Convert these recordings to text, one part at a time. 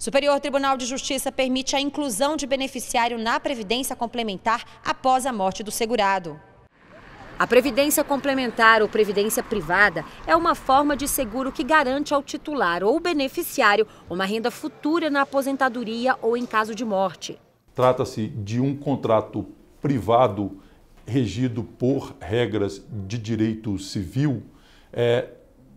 Superior Tribunal de Justiça permite a inclusão de beneficiário na Previdência Complementar após a morte do segurado. A previdência complementar ou previdência privada é uma forma de seguro que garante ao titular ou beneficiário uma renda futura na aposentadoria ou em caso de morte. Trata-se de um contrato privado regido por regras de direito civil. É,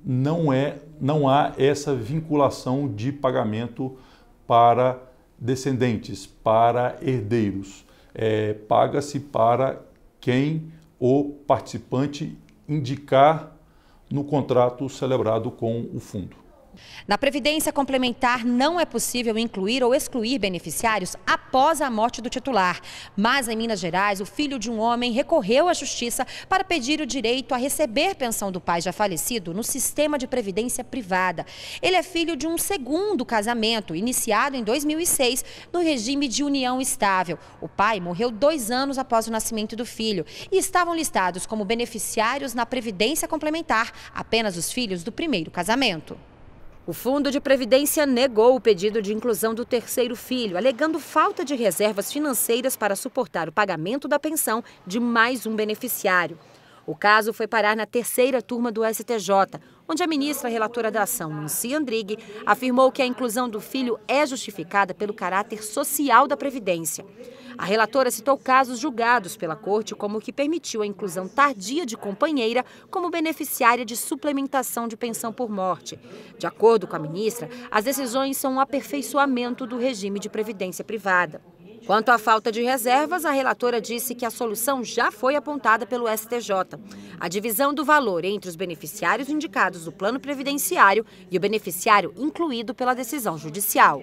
não, é, não há essa vinculação de pagamento para descendentes, para herdeiros. É, Paga-se para quem o participante indicar no contrato celebrado com o fundo. Na Previdência Complementar, não é possível incluir ou excluir beneficiários após a morte do titular. Mas, em Minas Gerais, o filho de um homem recorreu à Justiça para pedir o direito a receber pensão do pai já falecido no sistema de previdência privada. Ele é filho de um segundo casamento, iniciado em 2006, no regime de união estável. O pai morreu dois anos após o nascimento do filho e estavam listados como beneficiários na Previdência Complementar apenas os filhos do primeiro casamento. O Fundo de Previdência negou o pedido de inclusão do terceiro filho, alegando falta de reservas financeiras para suportar o pagamento da pensão de mais um beneficiário. O caso foi parar na terceira turma do STJ, onde a ministra relatora da ação, Nancy Andrighi, afirmou que a inclusão do filho é justificada pelo caráter social da Previdência. A relatora citou casos julgados pela Corte como o que permitiu a inclusão tardia de companheira como beneficiária de suplementação de pensão por morte. De acordo com a ministra, as decisões são um aperfeiçoamento do regime de previdência privada. Quanto à falta de reservas, a relatora disse que a solução já foi apontada pelo STJ. A divisão do valor entre os beneficiários indicados do plano previdenciário e o beneficiário incluído pela decisão judicial.